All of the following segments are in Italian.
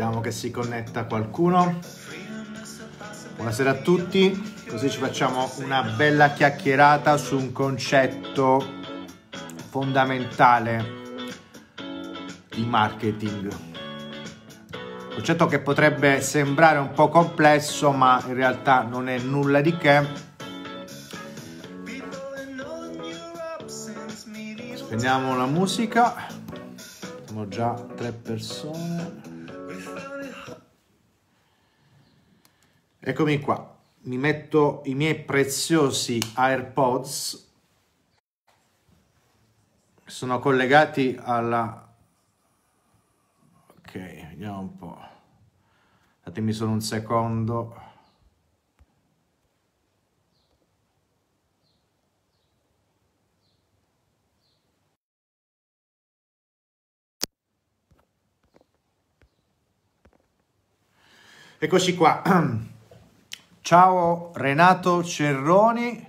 Vediamo che si connetta qualcuno. Buonasera a tutti, così ci facciamo una bella chiacchierata su un concetto fondamentale di marketing. Concetto che potrebbe sembrare un po' complesso, ma in realtà non è nulla di che. Spegniamo la musica. Siamo già tre persone. Eccomi qua, mi metto i miei preziosi AirPods, sono collegati alla... Ok, vediamo un po', datemi solo un secondo. Eccoci qua. Ciao Renato Cerroni,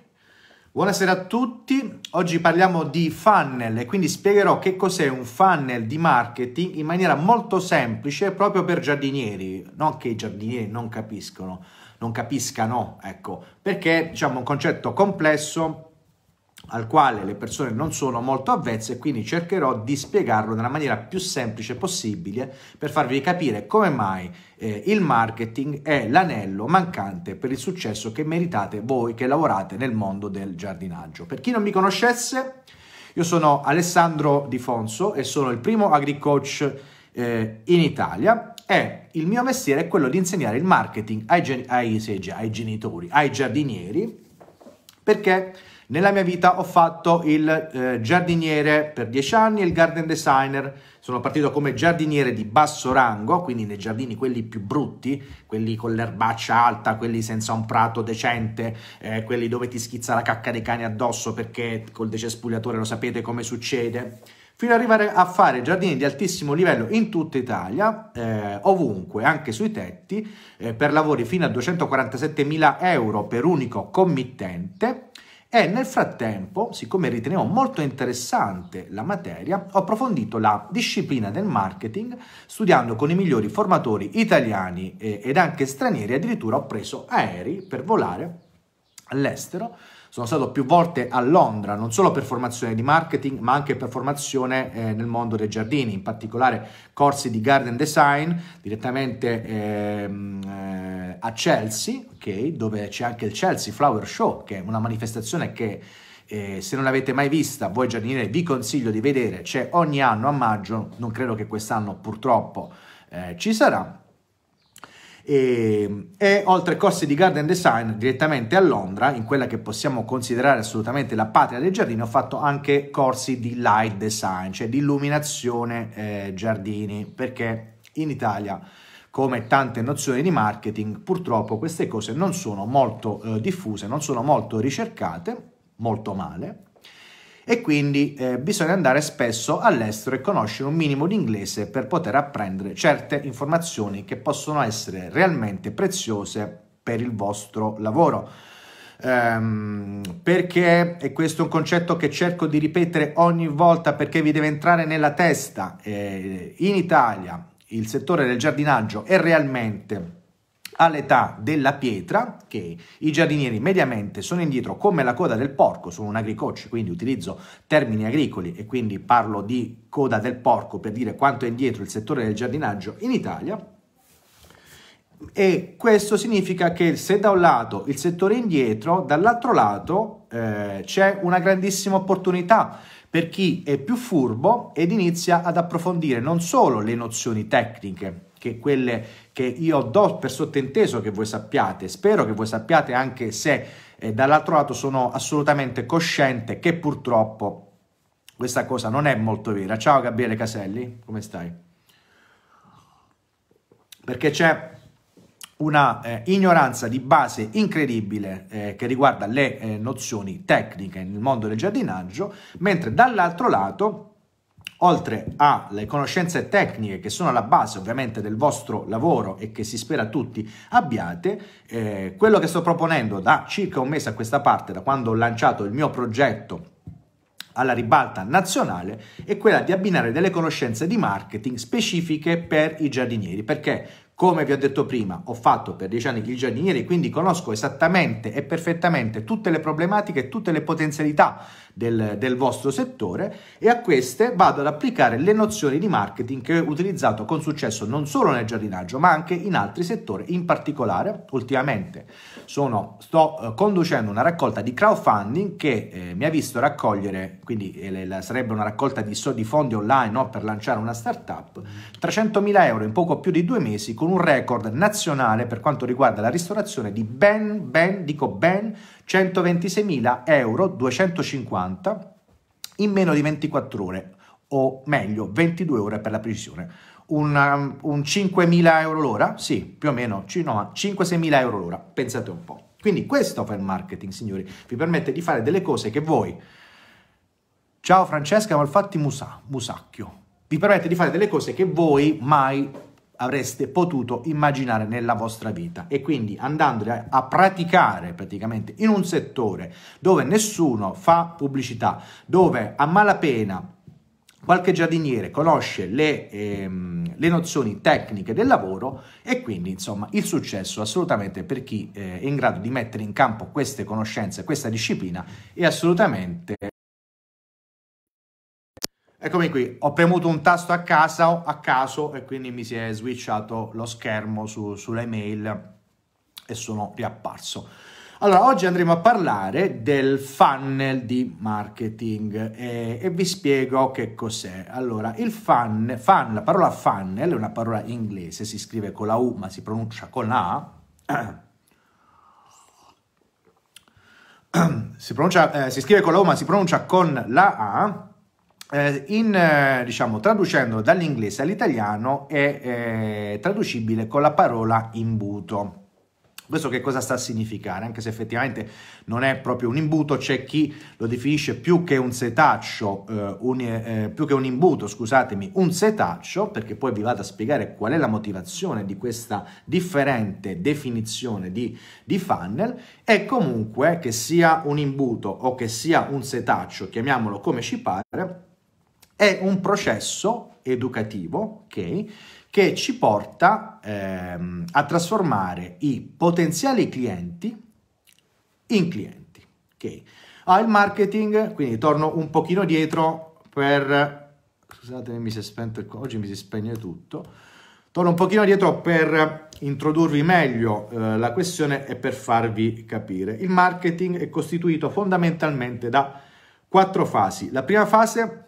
buonasera a tutti. Oggi parliamo di funnel e quindi spiegherò che cos'è un funnel di marketing in maniera molto semplice proprio per giardinieri, non che i giardinieri non capiscono, non capiscano, ecco, perché diciamo un concetto complesso al quale le persone non sono molto avvezze quindi cercherò di spiegarlo nella maniera più semplice possibile per farvi capire come mai eh, il marketing è l'anello mancante per il successo che meritate voi che lavorate nel mondo del giardinaggio. Per chi non mi conoscesse, io sono Alessandro Di Fonso e sono il primo agricoach eh, in Italia e il mio mestiere è quello di insegnare il marketing ai, gen ai, ai genitori, ai giardinieri, perché nella mia vita ho fatto il eh, giardiniere per 10 anni e il garden designer. Sono partito come giardiniere di basso rango, quindi nei giardini quelli più brutti, quelli con l'erbaccia alta, quelli senza un prato decente, eh, quelli dove ti schizza la cacca dei cani addosso perché col decespugliatore lo sapete come succede fino ad arrivare a fare giardini di altissimo livello in tutta Italia, eh, ovunque, anche sui tetti, eh, per lavori fino a 247.000 euro per unico committente, e nel frattempo, siccome ritenevo molto interessante la materia, ho approfondito la disciplina del marketing studiando con i migliori formatori italiani ed anche stranieri, addirittura ho preso aerei per volare all'estero sono stato più volte a Londra, non solo per formazione di marketing, ma anche per formazione eh, nel mondo dei giardini, in particolare corsi di garden design direttamente ehm, eh, a Chelsea, okay, dove c'è anche il Chelsea Flower Show, che è una manifestazione che eh, se non l'avete mai vista, voi giardiniere, vi consiglio di vedere, c'è ogni anno a maggio, non credo che quest'anno purtroppo eh, ci sarà, e, ehm, e oltre ai corsi di garden design direttamente a Londra, in quella che possiamo considerare assolutamente la patria del giardino, ho fatto anche corsi di light design, cioè di illuminazione eh, giardini, perché in Italia come tante nozioni di marketing, purtroppo queste cose non sono molto eh, diffuse, non sono molto ricercate, molto male, e quindi eh, bisogna andare spesso all'estero e conoscere un minimo di inglese per poter apprendere certe informazioni che possono essere realmente preziose per il vostro lavoro. Um, perché, e questo è un concetto che cerco di ripetere ogni volta perché vi deve entrare nella testa, eh, in Italia il settore del giardinaggio è realmente all'età della pietra, che i giardinieri mediamente sono indietro come la coda del porco, sono un agricoccio, quindi utilizzo termini agricoli e quindi parlo di coda del porco per dire quanto è indietro il settore del giardinaggio in Italia. E questo significa che se da un lato il settore è indietro, dall'altro lato eh, c'è una grandissima opportunità per chi è più furbo ed inizia ad approfondire non solo le nozioni tecniche, che quelle che io do per sottinteso che voi sappiate, spero che voi sappiate anche se eh, dall'altro lato sono assolutamente cosciente che purtroppo questa cosa non è molto vera. Ciao Gabriele Caselli, come stai? Perché c'è una eh, ignoranza di base incredibile eh, che riguarda le eh, nozioni tecniche nel mondo del giardinaggio, mentre dall'altro lato oltre alle conoscenze tecniche che sono alla base ovviamente del vostro lavoro e che si spera tutti abbiate, eh, quello che sto proponendo da circa un mese a questa parte, da quando ho lanciato il mio progetto alla ribalta nazionale è quella di abbinare delle conoscenze di marketing specifiche per i giardinieri perché come vi ho detto prima, ho fatto per dieci anni il giardiniere, quindi conosco esattamente e perfettamente tutte le problematiche e tutte le potenzialità del, del vostro settore e a queste vado ad applicare le nozioni di marketing che ho utilizzato con successo non solo nel giardinaggio ma anche in altri settori, in particolare ultimamente sono, sto eh, conducendo una raccolta di crowdfunding che eh, mi ha visto raccogliere, quindi eh, la, sarebbe una raccolta di, di fondi online no, per lanciare una startup, 300.000 euro in poco più di due mesi con un record nazionale per quanto riguarda la ristorazione di ben, ben, dico ben 126.000 euro 250 in meno di 24 ore, o meglio 22 ore per la precisione. Un, um, un 5.000 euro l'ora? Sì, più o meno, no, 5-6.000 euro l'ora, pensate un po'. Quindi questo fa il marketing, signori, vi permette di fare delle cose che voi... Ciao Francesca Malfatti Musa, Musacchio. Vi permette di fare delle cose che voi mai avreste potuto immaginare nella vostra vita e quindi andando a praticare praticamente in un settore dove nessuno fa pubblicità, dove a malapena qualche giardiniere conosce le, ehm, le, nozioni tecniche del lavoro e quindi insomma il successo assolutamente per chi eh, è in grado di mettere in campo queste conoscenze, questa disciplina è assolutamente Eccomi qui, ho premuto un tasto a caso, a caso e quindi mi si è switchato lo schermo su, sull'email e sono riapparso. Allora, oggi andremo a parlare del funnel di marketing e, e vi spiego che cos'è. Allora, il funnel, fun, la parola funnel è una parola inglese, si scrive con la U ma si pronuncia con la A. si, pronuncia, eh, si scrive con la U ma si pronuncia con la A eh, in, eh, diciamo, traducendolo dall'inglese all'italiano è eh, traducibile con la parola imbuto. Questo che cosa sta a significare? Anche se effettivamente non è proprio un imbuto, c'è chi lo definisce più che un setaccio, eh, un, eh, più che un imbuto, scusatemi, un setaccio, perché poi vi vado a spiegare qual è la motivazione di questa differente definizione di, di funnel, e comunque che sia un imbuto o che sia un setaccio, chiamiamolo come ci pare, è un processo educativo okay, che ci porta ehm, a trasformare i potenziali clienti in clienti. Okay. Ah, il marketing, quindi torno un pochino dietro per... Scusate, mi si è spento, il... oggi mi si spegne tutto. Torno un pochino dietro per introdurvi meglio eh, la questione e per farvi capire. Il marketing è costituito fondamentalmente da quattro fasi. La prima fase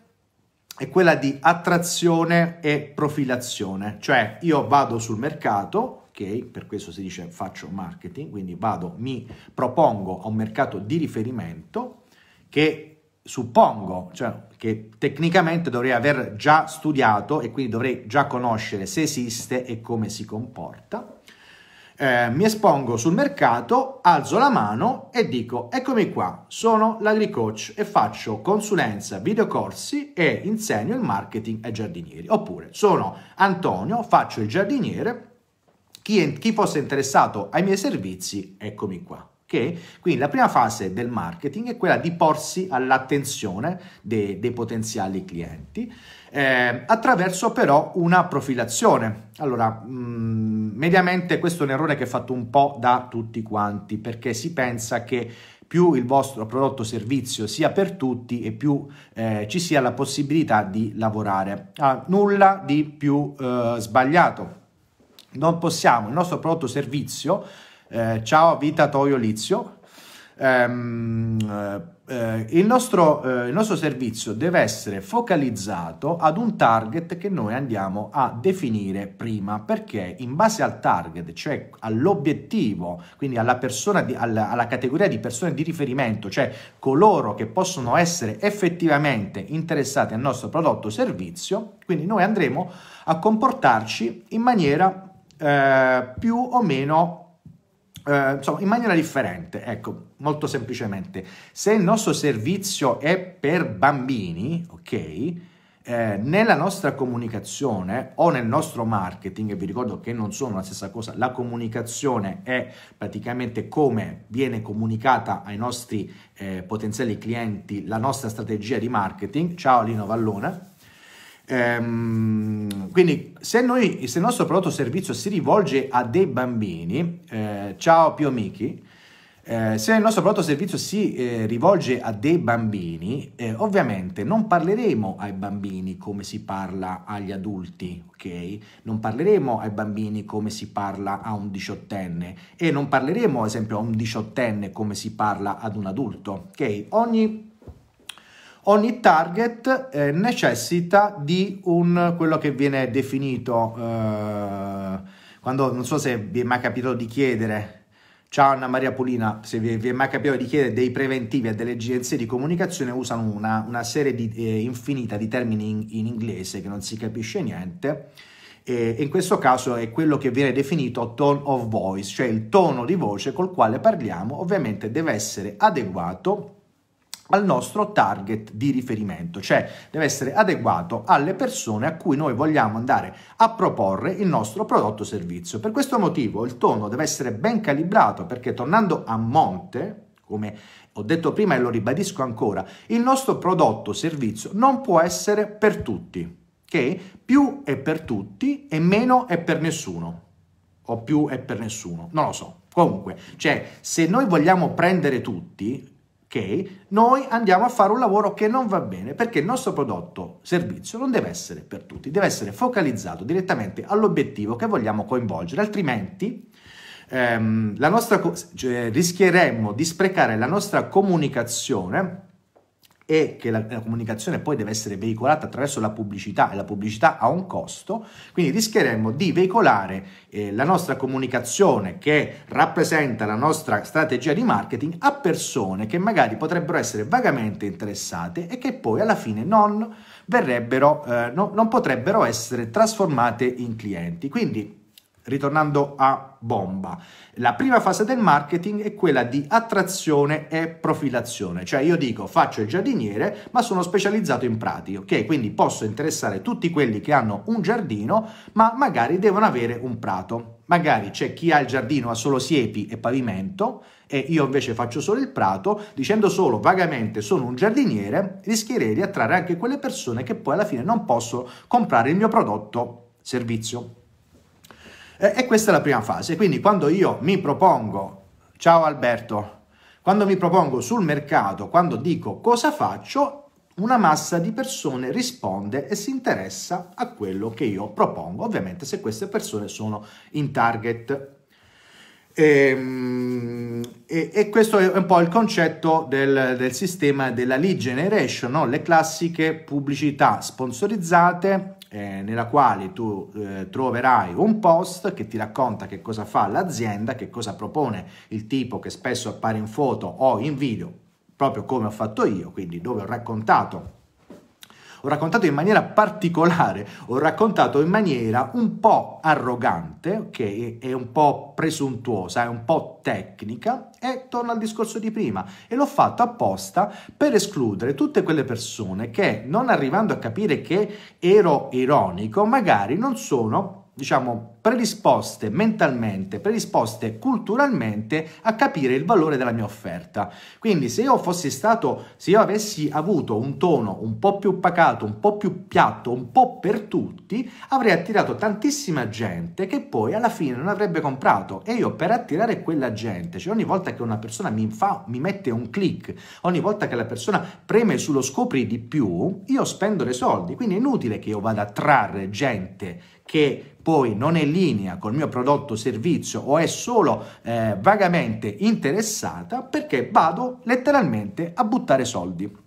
è quella di attrazione e profilazione, cioè io vado sul mercato, ok, per questo si dice faccio marketing, quindi vado, mi propongo a un mercato di riferimento che suppongo, cioè che tecnicamente dovrei aver già studiato e quindi dovrei già conoscere se esiste e come si comporta eh, mi espongo sul mercato, alzo la mano e dico eccomi qua, sono l'agricoach e faccio consulenza, videocorsi e insegno il marketing ai giardinieri. Oppure sono Antonio, faccio il giardiniere, chi, chi fosse interessato ai miei servizi, eccomi qua. Okay? Quindi la prima fase del marketing è quella di porsi all'attenzione dei, dei potenziali clienti eh, attraverso però una profilazione. Allora, mh, mm, mediamente questo è un errore che è fatto un po' da tutti quanti perché si pensa che più il vostro prodotto o servizio sia per tutti e più eh, ci sia la possibilità di lavorare. Ah, nulla di più eh, sbagliato. Non possiamo, il nostro prodotto o servizio eh, ciao Vita Toio Lizio. Um, eh, il, nostro, eh, il nostro servizio deve essere focalizzato ad un target che noi andiamo a definire prima perché in base al target cioè all'obiettivo quindi alla persona di, alla, alla, categoria di persone di riferimento cioè coloro che possono essere effettivamente interessati al nostro prodotto o servizio quindi noi andremo a comportarci in maniera eh, più o meno eh, insomma, in maniera differente, ecco, molto semplicemente, se il nostro servizio è per bambini, ok, eh, nella nostra comunicazione o nel nostro marketing, e vi ricordo che non sono la stessa cosa, la comunicazione è praticamente come viene comunicata ai nostri eh, potenziali clienti la nostra strategia di marketing. Ciao Lino Vallone. Ehm, quindi se, noi, se, il nostro prodotto o servizio si rivolge a dei bambini, eh, ciao Pio Michi, eh, se il nostro prodotto o servizio si eh, rivolge a dei bambini, eh, ovviamente non parleremo ai bambini come si parla agli adulti, ok? Non parleremo ai bambini come si parla a un diciottenne e non parleremo, ad esempio, a un diciottenne come si parla ad un adulto, ok? Ogni Ogni target eh, necessita di un, quello che viene definito, eh, quando non so se vi è mai capitato di chiedere, ciao Anna Maria Polina, se vi, vi è mai capitato di chiedere dei preventivi a delle agenzie di comunicazione usano una, una serie di, eh, infinita di termini in, in, inglese che non si capisce niente. E in questo caso è quello che viene definito tone of voice, cioè il tono di voce col quale parliamo, ovviamente deve essere adeguato al nostro target di riferimento, cioè deve essere adeguato alle persone a cui noi vogliamo andare a proporre il nostro prodotto o servizio. Per questo motivo il tono deve essere ben calibrato perché tornando a monte, come ho detto prima e lo ribadisco ancora, il nostro prodotto o servizio non può essere per tutti, che più è per tutti e meno è per nessuno, o più è per nessuno, non lo so. Comunque, cioè, se noi vogliamo prendere tutti, ok? Noi andiamo a fare un lavoro che non va bene perché il nostro prodotto, servizio, non deve essere per tutti, deve essere focalizzato direttamente all'obiettivo che vogliamo coinvolgere, altrimenti ehm, nostra, cioè, rischieremmo di sprecare la nostra comunicazione e che la, la, comunicazione poi deve essere veicolata attraverso la pubblicità e la pubblicità ha un costo, quindi rischieremmo di veicolare eh, la nostra comunicazione che rappresenta la nostra strategia di marketing a persone che magari potrebbero essere vagamente interessate e che poi alla fine non, verrebbero, eh, no, non potrebbero essere trasformate in clienti. Quindi Ritornando a bomba, la prima fase del marketing è quella di attrazione e profilazione, cioè io dico faccio il giardiniere ma sono specializzato in prati, ok? Quindi posso interessare tutti quelli che hanno un giardino ma magari devono avere un prato. Magari c'è chi ha il giardino ha solo siepi e pavimento e io invece faccio solo il prato, dicendo solo vagamente sono un giardiniere, rischierei di attrarre anche quelle persone che poi alla fine non possono comprare il mio prodotto servizio. Eh, e questa è la prima fase. Quindi quando io mi propongo, ciao Alberto, quando mi propongo sul mercato, quando dico cosa faccio, una massa di persone risponde e si interessa a quello che io propongo, ovviamente se queste persone sono in target. E, ehm, e, e questo è un po' il concetto del, del sistema della lead generation, no? le classiche pubblicità sponsorizzate eh, nella quale tu eh, troverai un post che ti racconta che cosa fa l'azienda, che cosa propone il tipo che spesso appare in foto o in video, proprio come ho fatto io, quindi dove ho raccontato ho raccontato in maniera particolare, ho raccontato in maniera un po' arrogante, ok, è un po' presuntuosa, è un po' tecnica e torno al discorso di prima e l'ho fatto apposta per escludere tutte quelle persone che non arrivando a capire che ero ironico, magari non sono, diciamo, predisposte mentalmente, predisposte culturalmente a capire il valore della mia offerta. Quindi se io fossi stato, se io avessi avuto un tono un po' più pacato, un po' più piatto, un po' per tutti, avrei attirato tantissima gente che poi alla fine non avrebbe comprato e io per attirare quella gente, cioè ogni volta che una persona mi, fa, mi mette un click, ogni volta che la persona preme sullo scopri di più, io spendo dei soldi, quindi è inutile che io vada a trarre gente che poi non è linea col mio prodotto o servizio o è solo eh, vagamente interessata perché vado letteralmente a buttare soldi.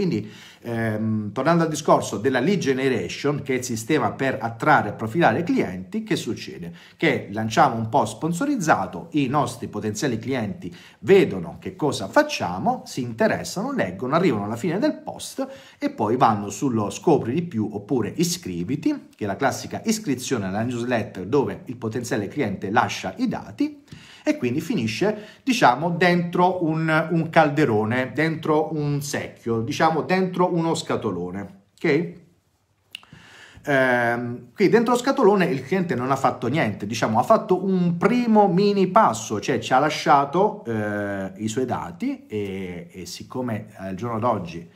Quindi, ehm, tornando al discorso della lead generation, che è il sistema per attrarre e profilare clienti, che succede? Che lanciamo un post sponsorizzato, i nostri potenziali clienti vedono che cosa facciamo, si interessano, leggono, arrivano alla fine del post e poi vanno sullo scopri di più oppure iscriviti, che è la classica iscrizione alla newsletter dove il potenziale cliente lascia i dati e quindi finisce, diciamo, dentro un, un calderone, dentro un secchio, diciamo, dentro uno scatolone, ok? Eh, qui dentro lo scatolone il cliente non ha fatto niente, diciamo ha fatto un primo mini passo, cioè ci ha lasciato eh, i suoi dati e, e siccome al giorno d'oggi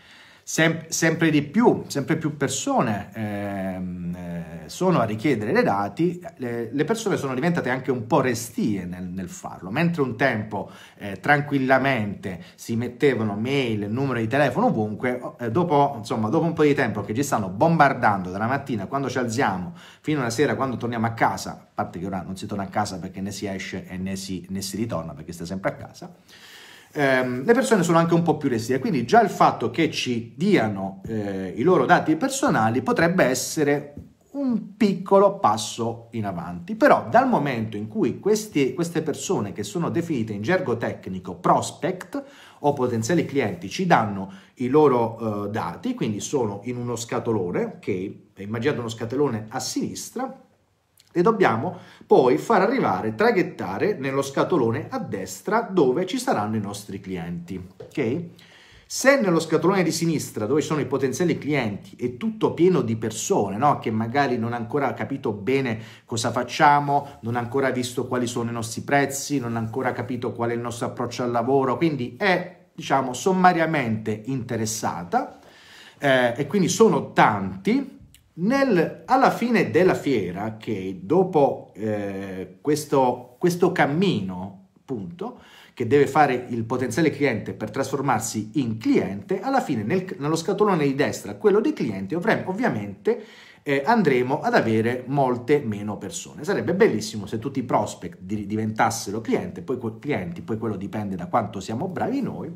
Sem sempre di più, sempre più persone ehm, eh, sono a richiedere dei dati, le, le, persone sono diventate anche un po' restie nel, nel farlo, mentre un tempo eh, tranquillamente si mettevano mail, numero di telefono ovunque, eh, dopo, insomma, dopo un po' di tempo che ci stanno bombardando dalla mattina quando ci alziamo fino alla sera quando torniamo a casa, a parte che ora non si torna a casa perché né si esce e né si, né si ritorna perché sta sempre a casa, ehm, le persone sono anche un po' più restie, quindi già il fatto che ci diano eh, i loro dati personali potrebbe essere un piccolo passo in avanti. Però dal momento in cui questi, queste persone che sono definite in gergo tecnico prospect o potenziali clienti ci danno i loro eh, dati, quindi sono in uno scatolone, ok, immaginate uno scatolone a sinistra, e dobbiamo poi far arrivare, traghettare nello scatolone a destra dove ci saranno i nostri clienti. Okay? Se nello scatolone di sinistra, dove ci sono i potenziali clienti, è tutto pieno di persone no? che magari non ha ancora capito bene cosa facciamo, non ha ancora visto quali sono i nostri prezzi, non ha ancora capito qual è il nostro approccio al lavoro, quindi è diciamo sommariamente interessata eh, e quindi sono tanti nel, alla fine della fiera, che dopo eh, questo, questo cammino, appunto, che deve fare il potenziale cliente per trasformarsi in cliente, alla fine nel, nello scatolone di destra, quello dei clienti, ovviamente eh, andremo ad avere molte meno persone. Sarebbe bellissimo se tutti i prospect diventassero cliente, poi clienti, poi quello dipende da quanto siamo bravi noi,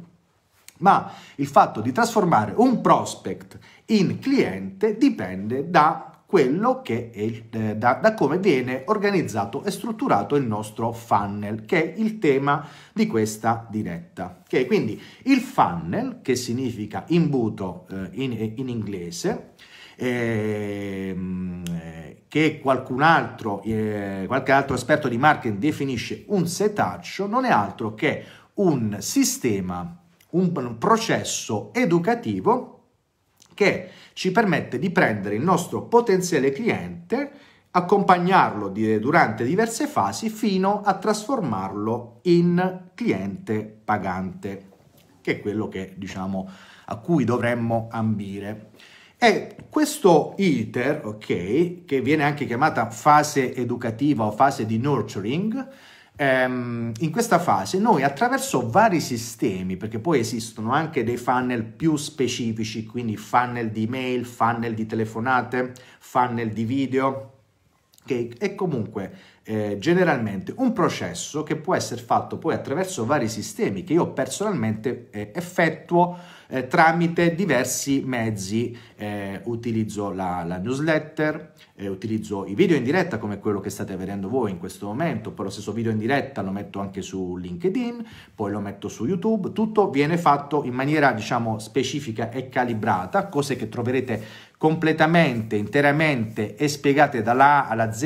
ma il fatto di trasformare un prospect in cliente dipende da quello che è, eh, da, da, come viene organizzato e strutturato il nostro funnel, che è il tema di questa diretta. Ok, quindi il funnel, che significa imbuto eh, in, in, inglese, ehm, eh, che qualcun altro, eh, qualche altro esperto di marketing definisce un setaccio, non è altro che un sistema un processo educativo che ci permette di prendere il nostro potenziale cliente, accompagnarlo durante diverse fasi fino a trasformarlo in cliente pagante, che è quello che diciamo a cui dovremmo ambire. E questo iter, ok, che viene anche chiamata fase educativa o fase di nurturing, ehm, in questa fase noi attraverso vari sistemi, perché poi esistono anche dei funnel più specifici, quindi funnel di email, funnel di telefonate, funnel di video, cake è comunque eh, generalmente un processo che può essere fatto poi attraverso vari sistemi che io personalmente eh, effettuo eh, tramite diversi mezzi. Eh, utilizzo la, la newsletter, eh, utilizzo i video in diretta come quello che state vedendo voi in questo momento, poi lo stesso video in diretta lo metto anche su LinkedIn, poi lo metto su YouTube, tutto viene fatto in maniera diciamo specifica e calibrata, cose che troverete completamente, interamente e spiegate dall'A alla Z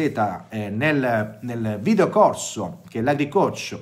eh, nel, nel videocorso che l'AgriCoach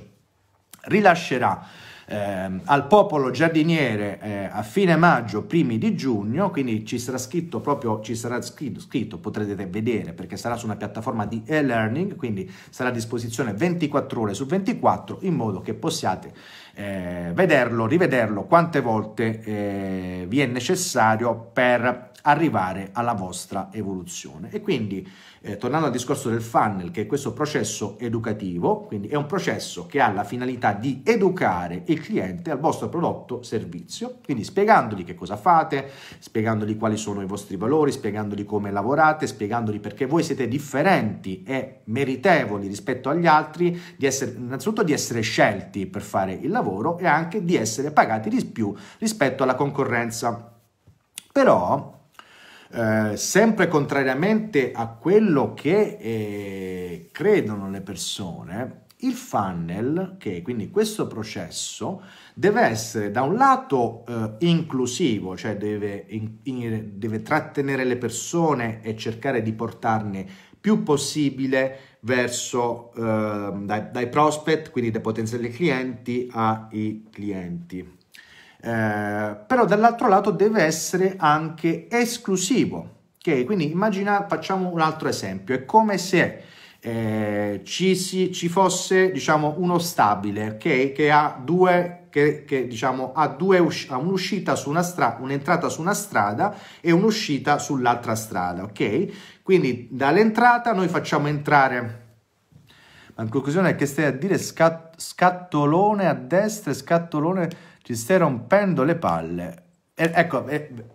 rilascerà eh, al popolo giardiniere eh, a fine maggio, primi di giugno, quindi ci sarà scritto proprio, ci sarà scritto, scritto potrete vedere perché sarà su una piattaforma di e-learning, quindi sarà a disposizione 24 ore su 24 in modo che possiate eh, vederlo, rivederlo quante volte eh, vi è necessario per arrivare alla vostra evoluzione. E quindi eh, tornando al discorso del funnel, che è questo processo educativo, quindi è un processo che ha la finalità di educare il cliente al vostro prodotto servizio, quindi spiegandogli che cosa fate, spiegandogli quali sono i vostri valori, spiegandogli come lavorate, spiegandogli perché voi siete differenti e meritevoli rispetto agli altri, di essere, innanzitutto di essere scelti per fare il lavoro e anche di essere pagati di più rispetto alla concorrenza. Però eh, sempre contrariamente a quello che eh, credono le persone, il funnel, che okay, quindi questo processo, deve essere da un lato eh, inclusivo, cioè deve, in, in, deve trattenere le persone e cercare di portarne più possibile verso eh, dai, dai prospect, quindi dai potenziali clienti, ai clienti. Eh, però dall'altro lato deve essere anche esclusivo. Okay? Quindi immagina, facciamo un altro esempio, è come se eh, ci, si, ci, fosse diciamo, uno stabile okay? che ha due che, che diciamo, ha, due usci- ha un'uscita su una strada, un'entrata su una strada e un'uscita sull'altra strada, ok? Quindi dall'entrata noi facciamo entrare Ma in conclusione è che stai a dire scat- scattolone a destra e scattolone ci stai rompendo le palle. E, ecco,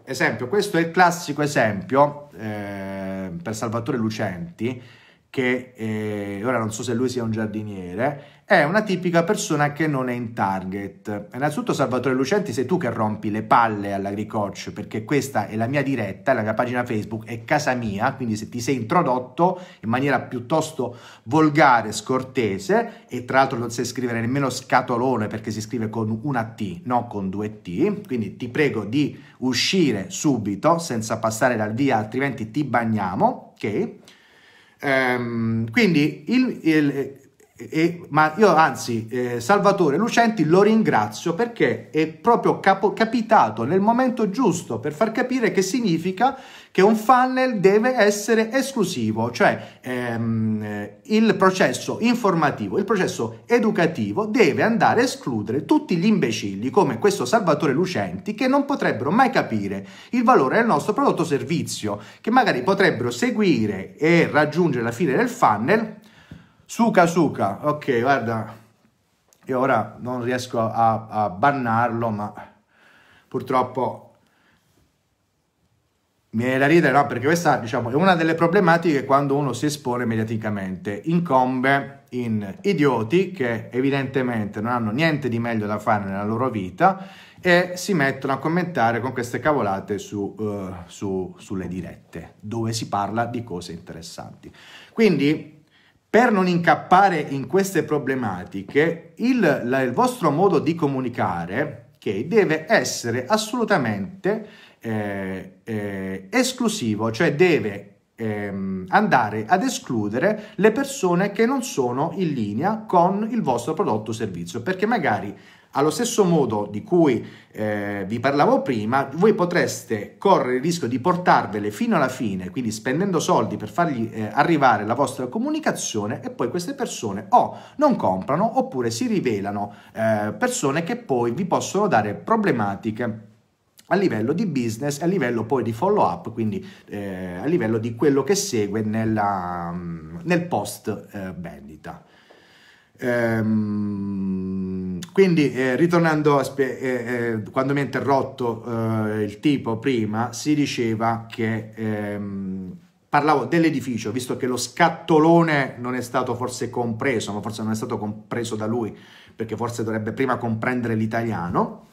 esempio, questo è il classico esempio eh, per Salvatore Lucenti, che eh, ora non so se lui sia un giardiniere, è una tipica persona che non è in target. Innanzitutto Salvatore Lucenti sei tu che rompi le palle all'agricoach perché questa è la mia diretta, la mia pagina Facebook, è casa mia, quindi se ti sei introdotto in maniera piuttosto volgare, scortese e tra l'altro non sai scrivere nemmeno scatolone perché si scrive con una T, non con due T, quindi ti prego di uscire subito senza passare dal via altrimenti ti bagniamo, ok? Um, quindi il, il e, ma io anzi, eh, Salvatore Lucenti lo ringrazio perché è proprio capo, capitato nel momento giusto per far capire che significa che un funnel deve essere esclusivo, cioè ehm, eh, il processo informativo, il processo educativo deve andare a escludere tutti gli imbecilli come questo Salvatore Lucenti che non potrebbero mai capire il valore del nostro prodotto servizio, che magari potrebbero seguire e raggiungere la fine del funnel Suca Suca, ok, guarda, io ora non riesco a, a bannarlo, ma purtroppo mi viene da ridere, no? Perché questa, diciamo, è una delle problematiche quando uno si espone mediaticamente. Incombe in idioti che evidentemente non hanno niente di meglio da fare nella loro vita e si mettono a commentare con queste cavolate su, uh, su, sulle dirette, dove si parla di cose interessanti. Quindi per non incappare in queste problematiche, il, la, il vostro modo di comunicare okay, deve essere assolutamente eh, eh, esclusivo, cioè deve ehm, andare ad escludere le persone che non sono in linea con il vostro prodotto o servizio, perché magari allo stesso modo di cui eh, vi parlavo prima, voi potreste correre il rischio di portarvele fino alla fine, quindi spendendo soldi per fargli eh, arrivare la vostra comunicazione e poi queste persone o non comprano oppure si rivelano eh, persone che poi vi possono dare problematiche a livello di business, a livello poi di follow up, quindi eh, a livello di quello che segue nella, mm, nel post eh, vendita. Ehm quindi eh, ritornando a eh, eh, quando mi ha interrotto eh, il tipo prima, si diceva che ehm, parlavo dell'edificio, visto che lo scattolone non è stato forse compreso, ma forse non è stato compreso da lui, perché forse dovrebbe prima comprendere l'italiano.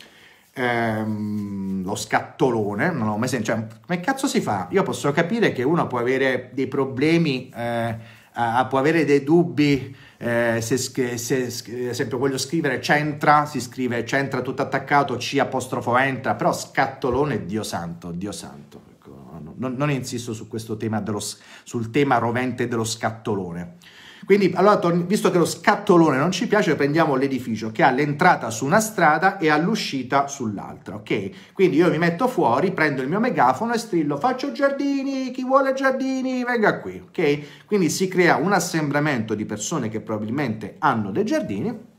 Ehm, lo scattolone, non l'ho mai sentito, cioè, come cazzo si fa? Io posso capire che uno può avere dei problemi, eh, può avere dei dubbi eh, se, se, esempio voglio scrivere centra, si scrive centra tutto attaccato, C apostrofo entra, però scattolone, Dio santo, Dio santo. Ecco, non, non, insisto su questo tema dello, sul tema rovente dello scattolone. Quindi, allora, visto che lo scattolone non ci piace, prendiamo l'edificio che ha l'entrata su una strada e all'uscita sull'altra, ok? Quindi io mi metto fuori, prendo il mio megafono e strillo faccio giardini, chi vuole giardini venga qui, ok? Quindi si crea un assembramento di persone che probabilmente hanno dei giardini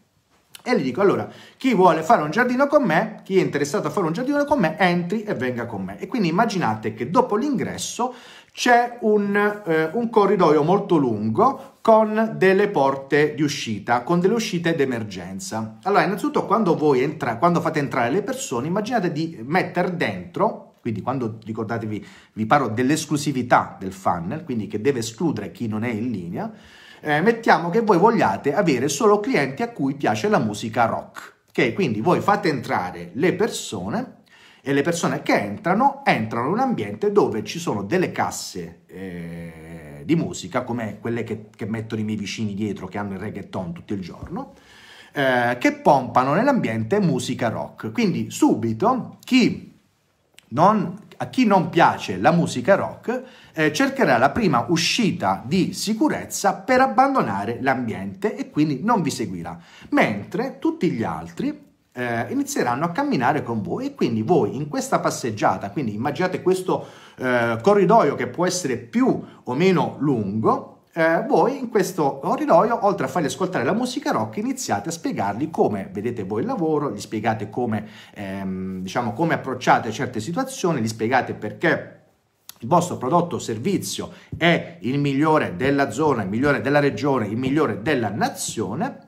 e gli dico allora chi vuole fare un giardino con me chi è interessato a fare un giardino con me entri e venga con me e quindi immaginate che dopo l'ingresso c'è un, eh, un corridoio molto lungo con delle porte di uscita, con delle uscite d'emergenza. Allora, innanzitutto quando voi entra, quando fate entrare le persone, immaginate di mettere dentro, quindi quando ricordatevi, vi parlo dell'esclusività del funnel, quindi che deve escludere chi non è in linea, eh, mettiamo che voi vogliate avere solo clienti a cui piace la musica rock. Ok, quindi voi fate entrare le persone e le persone che entrano entrano in un ambiente dove ci sono delle casse eh, di musica come quelle che, che mettono i miei vicini dietro che hanno il reggaeton tutto il giorno eh, che pompano nell'ambiente musica rock. Quindi subito chi non, a chi non piace la musica rock eh, cercherà la prima uscita di sicurezza per abbandonare l'ambiente e quindi non vi seguirà, mentre tutti gli altri eh, inizieranno a camminare con voi e quindi voi in questa passeggiata, quindi immaginate questo eh, corridoio che può essere più o meno lungo, eh, voi in questo corridoio, oltre a fargli ascoltare la musica rock, iniziate a spiegargli come vedete voi il lavoro, gli spiegate come, ehm, diciamo, come approcciate certe situazioni, gli spiegate perché il vostro prodotto o servizio è il migliore della zona, il migliore della regione, il migliore della nazione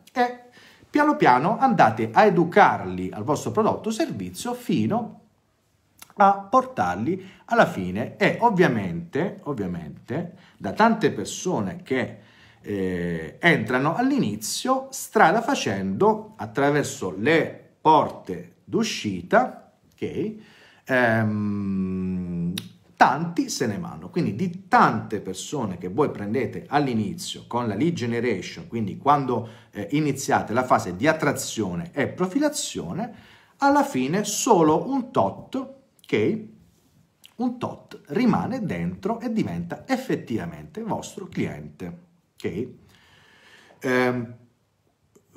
piano piano andate a educarli al vostro prodotto o servizio fino a portarli alla fine e ovviamente, ovviamente da tante persone che eh, entrano all'inizio strada facendo attraverso le porte d'uscita, ok? Ehm, tanti se ne vanno. Quindi di tante persone che voi prendete all'inizio con la lead generation, quindi quando eh, iniziate la fase di attrazione e profilazione, alla fine solo un tot, ok? Un tot rimane dentro e diventa effettivamente vostro cliente, ok? Ehm,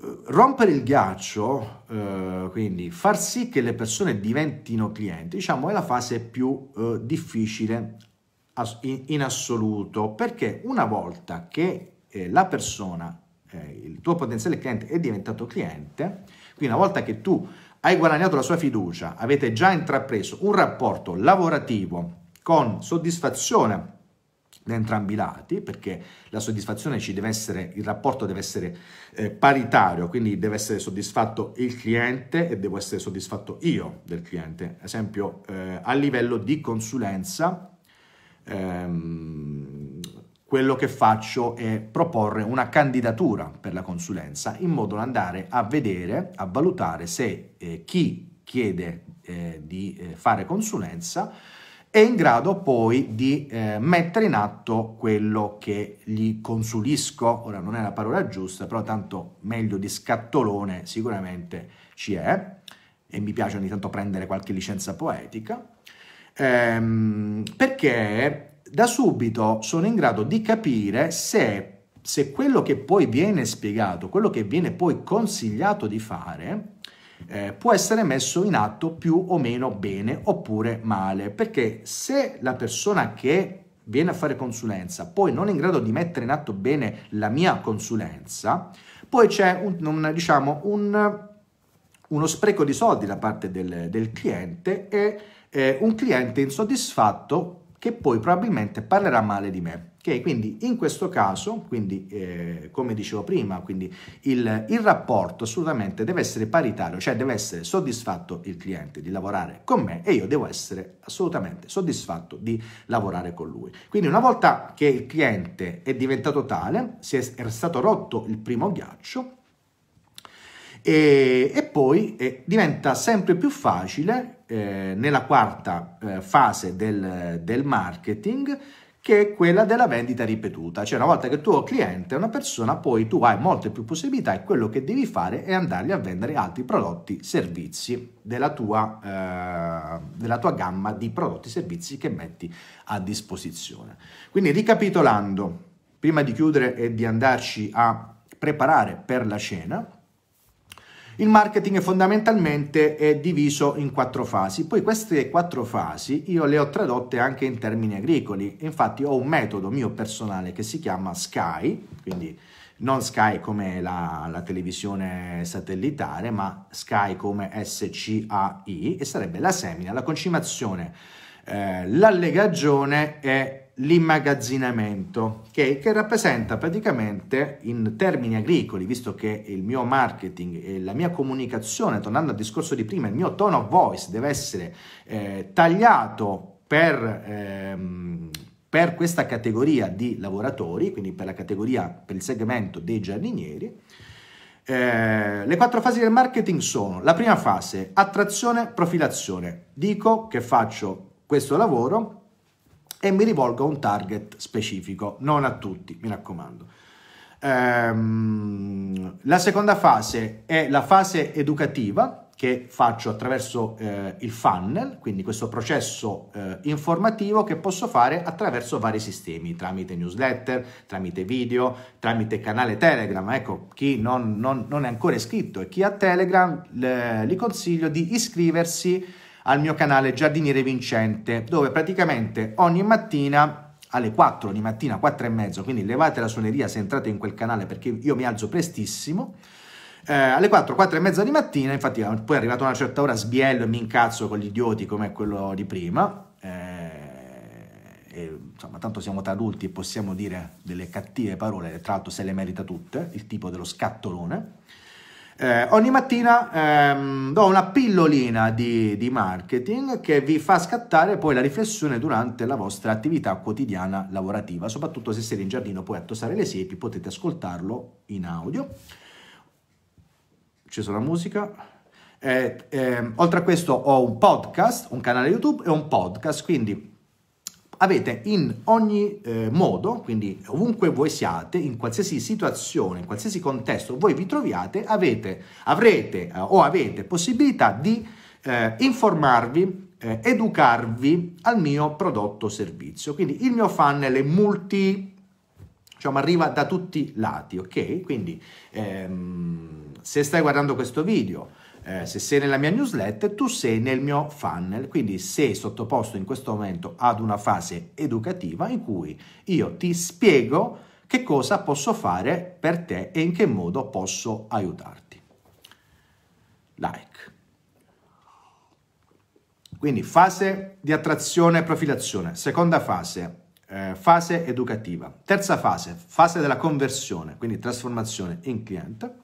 eh, rompere il ghiaccio, eh, quindi far sì che le persone diventino clienti, diciamo, è la fase più eh, difficile in, in, assoluto, perché una volta che eh, la persona, eh, il tuo potenziale cliente è diventato cliente, quindi una volta che tu hai guadagnato la sua fiducia, avete già intrapreso un rapporto lavorativo con soddisfazione da entrambi i lati, perché la soddisfazione ci deve essere, il rapporto deve essere eh, paritario, quindi deve essere soddisfatto il cliente e devo essere soddisfatto io del cliente. Ad esempio, eh, a livello di consulenza, ehm, quello che faccio è proporre una candidatura per la consulenza in modo da andare a vedere, a valutare se eh, chi chiede eh, di eh, fare consulenza è in grado poi di eh, mettere in atto quello che gli consulisco, ora non è la parola giusta, però tanto meglio di scattolone sicuramente ci è, e mi piace ogni tanto prendere qualche licenza poetica, ehm, perché da subito sono in grado di capire se, se quello che poi viene spiegato, quello che viene poi consigliato di fare, eh, può essere messo in atto più o meno bene oppure male, perché se la persona che viene a fare consulenza poi non è in grado di mettere in atto bene la mia consulenza, poi c'è un, un, diciamo, un, uno spreco di soldi da parte del, del cliente e eh, un cliente insoddisfatto che poi probabilmente parlerà male di me. Okay? Quindi in questo caso, quindi, eh, come dicevo prima, quindi il, il, rapporto assolutamente deve essere paritario, cioè deve essere soddisfatto il cliente di lavorare con me e io devo essere assolutamente soddisfatto di lavorare con lui. Quindi una volta che il cliente è diventato tale, si è, è stato rotto il primo ghiaccio, e, e poi eh, diventa sempre più facile eh, nella quarta eh, fase del, del marketing che è quella della vendita ripetuta. Cioè una volta che il tuo cliente è una persona, poi tu hai molte più possibilità e quello che devi fare è andargli a vendere altri prodotti, servizi della tua, eh, della tua gamma di prodotti e servizi che metti a disposizione. Quindi ricapitolando, prima di chiudere e di andarci a preparare per la cena, il marketing fondamentalmente è diviso in quattro fasi, poi queste quattro fasi io le ho tradotte anche in termini agricoli, infatti ho un metodo mio personale che si chiama Sky, quindi non Sky come la, la televisione satellitare, ma Sky come SCAI e sarebbe la semina, la concimazione, eh, l'allegagione e l'immagazzinamento che, che, rappresenta praticamente in termini agricoli, visto che il mio marketing e la mia comunicazione, tornando al discorso di prima, il mio tono of voice deve essere eh, tagliato per, ehm, per questa categoria di lavoratori, quindi per la categoria, per il segmento dei giardinieri. Eh, le quattro fasi del marketing sono la prima fase, attrazione, profilazione. Dico che faccio questo lavoro e mi rivolgo a un target specifico, non a tutti, mi raccomando. Ehm, la seconda fase è la fase educativa che faccio attraverso eh, il funnel, quindi questo processo eh, informativo che posso fare attraverso vari sistemi, tramite newsletter, tramite video, tramite canale Telegram. Ecco, chi non, non, non è ancora iscritto e chi ha Telegram, le, gli consiglio di iscriversi al mio canale Giardiniere Vincente, dove praticamente ogni mattina alle 4 di mattina, 4 e mezzo, quindi levate la suoneria se entrate in quel canale perché io mi alzo prestissimo, eh, alle 4, 4 e mezza di mattina, infatti eh, poi è arrivata una certa ora sbiello e mi incazzo con gli idioti come quello di prima, eh, e, insomma tanto siamo tra adulti e possiamo dire delle cattive parole, tra l'altro se le merita tutte, il tipo dello scattolone, eh, ogni mattina ehm, do una pillolina di, di, marketing che vi fa scattare poi la riflessione durante la vostra attività quotidiana lavorativa, soprattutto se siete in giardino poi a tosare le siepi potete ascoltarlo in audio. C'è la musica. Eh, eh, oltre a questo ho un podcast, un canale YouTube e un podcast, quindi avete in ogni eh, modo, quindi ovunque voi siate, in qualsiasi situazione, in qualsiasi contesto voi vi troviate, avete, avrete eh, o avete possibilità di eh, informarvi, eh, educarvi al mio prodotto o servizio. Quindi il mio funnel è multi, diciamo, arriva da tutti i lati, ok? Quindi ehm, se stai guardando questo video, eh, se sei nella mia newsletter, tu sei nel mio funnel, quindi sei sottoposto in questo momento ad una fase educativa in cui io ti spiego che cosa posso fare per te e in che modo posso aiutarti. Like. Quindi fase di attrazione e profilazione, seconda fase, eh, fase educativa, terza fase, fase della conversione, quindi trasformazione in cliente,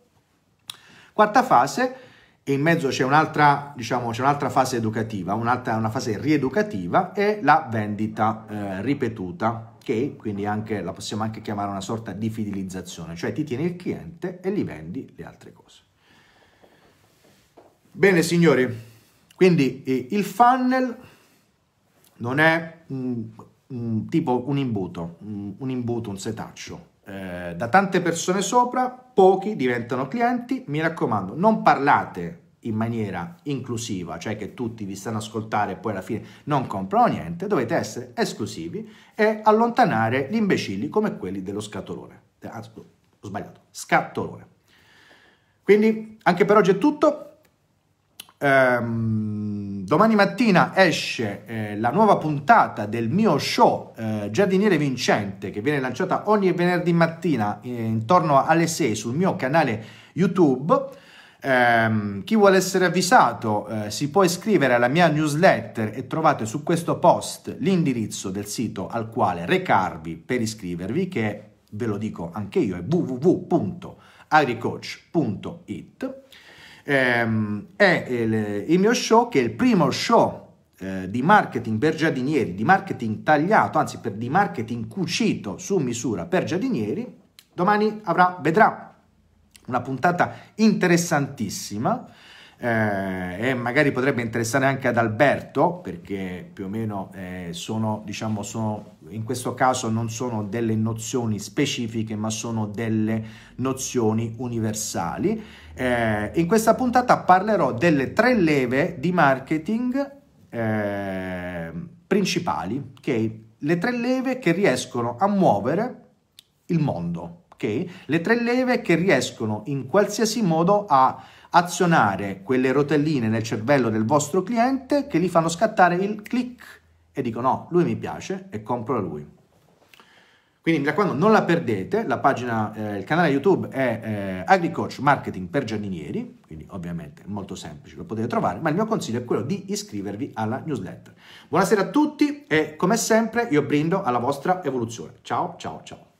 quarta fase, e in mezzo c'è un'altra, diciamo, c'è un'altra fase educativa, un'altra, una fase rieducativa e la vendita eh, ripetuta, che quindi anche, la possiamo anche chiamare una sorta di fidelizzazione, cioè ti tieni il cliente e gli vendi le altre cose. Bene signori, quindi eh, il funnel non è un, un, tipo un imbuto, un, un imbuto, un setaccio, eh, da tante persone sopra, pochi diventano clienti. Mi raccomando, non parlate in maniera inclusiva, cioè che tutti vi stanno ascoltare e poi alla fine non comprano niente, dovete essere esclusivi e allontanare gli imbecilli come quelli dello scatolone. Eh, Anzi, ah, ho sbagliato, scattolone. Quindi anche per oggi è tutto. Um, domani mattina esce eh, la nuova puntata del mio show eh, Giardiniere Vincente che viene lanciata ogni venerdì mattina eh, intorno alle 6 sul mio canale YouTube. Um, chi vuole essere avvisato eh, si può iscrivere alla mia newsletter e trovate su questo post l'indirizzo del sito al quale recarvi per iscrivervi che ve lo dico anche io è www.agricoach.it ehm, è il, il, mio show che è il primo show eh, di marketing per giardinieri, di marketing tagliato, anzi per, di marketing cucito su misura per giardinieri, domani avrà, vedrà una puntata interessantissima eh, e magari potrebbe interessare anche ad Alberto perché più o meno eh, sono diciamo sono in questo caso non sono delle nozioni specifiche ma sono delle nozioni universali eh, in questa puntata parlerò delle tre leve di marketing eh, principali okay? le tre leve che riescono a muovere il mondo okay? le tre leve che riescono in qualsiasi modo a azionare quelle rotelline nel cervello del vostro cliente che gli fanno scattare il click e dico no, lui mi piace e compro da lui. Quindi mi raccomando, non la perdete, la pagina, eh, il canale YouTube è eh, AgriCoach Marketing per giardinieri, quindi ovviamente è molto semplice, lo potete trovare, ma il mio consiglio è quello di iscrivervi alla newsletter. Buonasera a tutti e come sempre io brindo alla vostra evoluzione. Ciao, ciao, ciao.